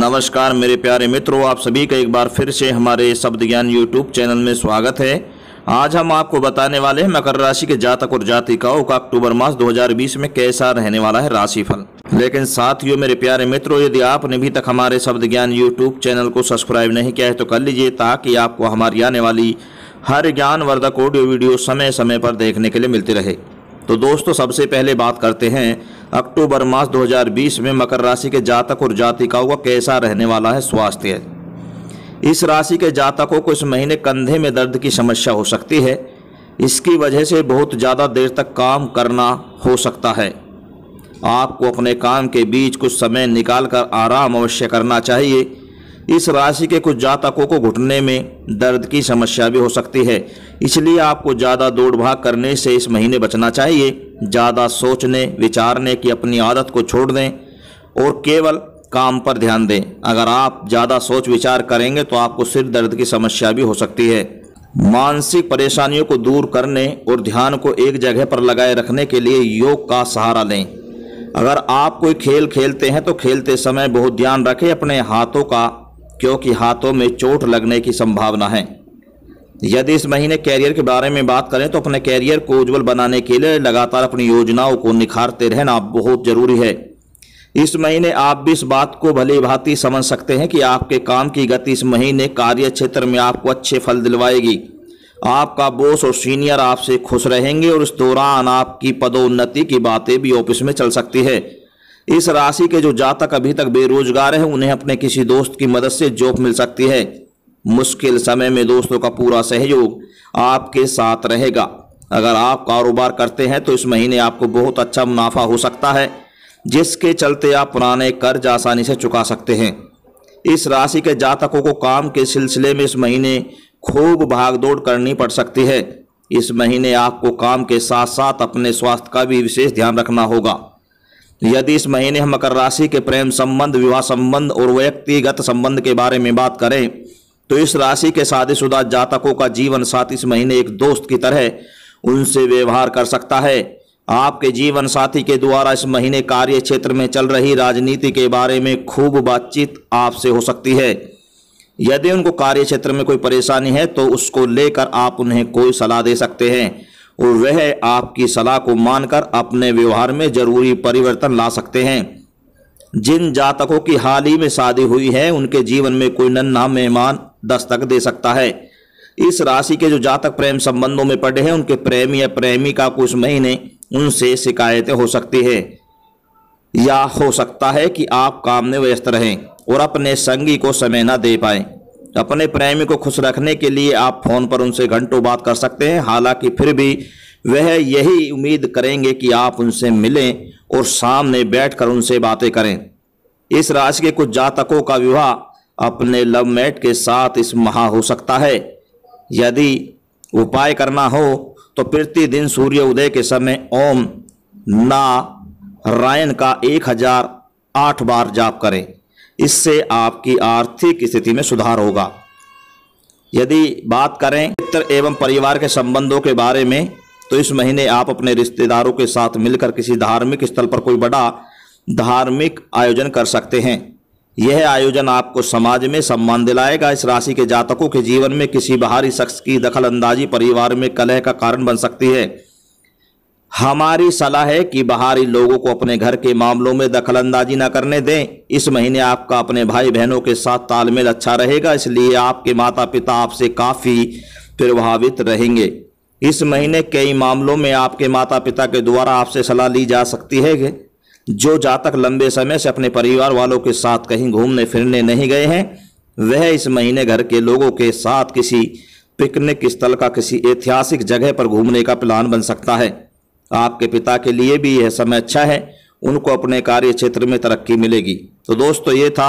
नमस्कार मेरे प्यारे मित्रों आप सभी का एक बार फिर से हमारे शब्द ज्ञान यूट्यूब चैनल में स्वागत है आज हम आपको बताने वाले हैं मकर राशि के जातक और जातिकाओं का अक्टूबर मास 2020 में कैसा रहने वाला है राशिफल लेकिन साथियों मेरे प्यारे मित्रों यदि आपने अभी तक हमारे शब्द ज्ञान यूट्यूब चैनल को सब्सक्राइब नहीं किया है तो कर लीजिए ताकि आपको हमारी आने वाली हर ज्ञानवर्धक ऑडियो वीडियो समय समय पर देखने के लिए मिलती रहे तो दोस्तों सबसे पहले बात करते हैं अक्टूबर मास 2020 में मकर राशि के जातक और जातिकाओं का कैसा रहने वाला है स्वास्थ्य इस राशि के जातकों को इस महीने कंधे में दर्द की समस्या हो सकती है इसकी वजह से बहुत ज़्यादा देर तक काम करना हो सकता है आपको अपने काम के बीच कुछ समय निकाल कर आराम अवश्य करना चाहिए इस राशि के कुछ जातकों को घुटने में दर्द की समस्या भी हो सकती है इसलिए आपको ज़्यादा दौड़ भाग करने से इस महीने बचना चाहिए ज़्यादा सोचने विचारने की अपनी आदत को छोड़ दें और केवल काम पर ध्यान दें अगर आप ज़्यादा सोच विचार करेंगे तो आपको सिर दर्द की समस्या भी हो सकती है मानसिक परेशानियों को दूर करने और ध्यान को एक जगह पर लगाए रखने के लिए योग का सहारा लें अगर आप कोई खेल खेलते हैं तो खेलते समय बहुत ध्यान रखें अपने हाथों का क्योंकि हाथों में चोट लगने की संभावना है यदि इस महीने कैरियर के बारे में बात करें तो अपने कैरियर को उज्ज्वल बनाने के लिए लगातार अपनी योजनाओं को निखारते रहना बहुत जरूरी है इस महीने आप भी इस बात को भले भांति समझ सकते हैं कि आपके काम की गति इस महीने कार्य क्षेत्र में आपको अच्छे फल दिलवाएगी आपका बोस और सीनियर आपसे खुश रहेंगे और इस दौरान आपकी पदोन्नति की बातें भी ऑफिस में चल सकती है इस राशि के जो जातक अभी तक बेरोजगार हैं उन्हें अपने किसी दोस्त की मदद से जॉब मिल सकती है मुश्किल समय में दोस्तों का पूरा सहयोग आपके साथ रहेगा अगर आप कारोबार करते हैं तो इस महीने आपको बहुत अच्छा मुनाफा हो सकता है जिसके चलते आप पुराने कर्ज आसानी से चुका सकते हैं इस राशि के जातकों को काम के सिलसिले में इस महीने खूब भागदौड़ करनी पड़ सकती है इस महीने आपको काम के साथ साथ अपने स्वास्थ्य का भी विशेष ध्यान रखना होगा यदि इस महीने हम मकर राशि के प्रेम संबंध विवाह संबंध और व्यक्तिगत संबंध के बारे में बात करें तो इस राशि के शादीशुदा जातकों का जीवन साथी इस महीने एक दोस्त की तरह उनसे व्यवहार कर सकता है आपके जीवन साथी के द्वारा इस महीने कार्य क्षेत्र में चल रही राजनीति के बारे में खूब बातचीत आपसे हो सकती है यदि उनको कार्य क्षेत्र में कोई परेशानी है तो उसको लेकर आप उन्हें कोई सलाह दे सकते हैं और वह आपकी सलाह को मानकर अपने व्यवहार में जरूरी परिवर्तन ला सकते हैं जिन जातकों की हाल ही में शादी हुई है उनके जीवन में कोई नन्हा मेहमान दस्तक दे सकता है इस राशि के जो जातक प्रेम संबंधों में पड़े हैं उनके प्रेमी या प्रेमिका कुछ महीने उनसे शिकायतें हो सकती है या हो सकता है कि आप काम में व्यस्त रहें और अपने संगी को समय न दे पाएं अपने प्रेमी को खुश रखने के लिए आप फोन पर उनसे घंटों बात कर सकते हैं हालांकि फिर भी वह यही उम्मीद करेंगे कि आप उनसे मिलें और सामने बैठकर उनसे बातें करें इस राशि के कुछ जातकों का विवाह अपने लव मेट के साथ इस माह हो सकता है यदि उपाय करना हो तो प्रतिदिन सूर्य उदय के समय ओम ना रायन का एक हजार आठ बार जाप करें इससे आपकी आर्थिक स्थिति में सुधार होगा यदि बात करें मित्र एवं परिवार के संबंधों के बारे में तो इस महीने आप अपने रिश्तेदारों के साथ मिलकर किसी धार्मिक स्थल पर कोई बड़ा धार्मिक आयोजन कर सकते हैं यह आयोजन आपको समाज में सम्मान दिलाएगा इस राशि के जातकों के जीवन में किसी बाहरी शख्स की दखल अंदाजी परिवार में कलह का कारण बन सकती है हमारी सलाह है कि बाहरी लोगों को अपने घर के मामलों में दखलंदाजी न करने दें इस महीने आपका अपने भाई बहनों के साथ तालमेल अच्छा रहेगा इसलिए आपके माता पिता आपसे काफ़ी प्रभावित रहेंगे इस महीने कई मामलों में आपके माता पिता के द्वारा आपसे सलाह ली जा सकती है जो जातक लंबे समय से अपने परिवार वालों के साथ कहीं घूमने फिरने नहीं गए हैं वह इस महीने घर के लोगों के साथ किसी पिकनिक स्थल का किसी ऐतिहासिक जगह पर घूमने का प्लान बन सकता है आपके पिता के लिए भी यह समय अच्छा है उनको अपने कार्य क्षेत्र में तरक्की मिलेगी तो दोस्तों ये था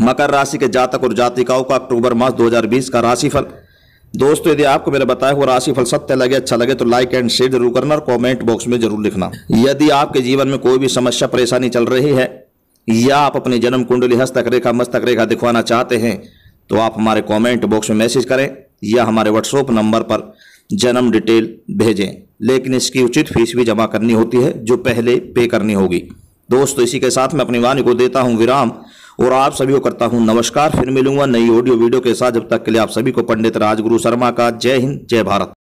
मकर राशि के जातक और जातिकाओं का अक्टूबर मास 2020 का राशिफल दोस्तों यदि आपको मेरा बताया हुआ राशिफल सत्य लगे अच्छा लगे तो लाइक एंड शेयर जरूर करना और कमेंट बॉक्स में जरूर लिखना यदि आपके जीवन में कोई भी समस्या परेशानी चल रही है या आप अपनी जन्म कुंडली हस्तक रेखा मस्तक रेखा दिखवाना चाहते हैं तो आप हमारे कॉमेंट बॉक्स में मैसेज करें या हमारे व्हाट्सएप नंबर पर जन्म डिटेल भेजें लेकिन इसकी उचित फीस भी जमा करनी होती है जो पहले पे करनी होगी दोस्तों इसी के साथ मैं अपनी वाणी को देता हूँ विराम और आप सभी को करता हूँ नमस्कार फिर मिलूंगा नई ऑडियो वीडियो के साथ जब तक के लिए आप सभी को पंडित राजगुरु शर्मा का जय हिंद जय भारत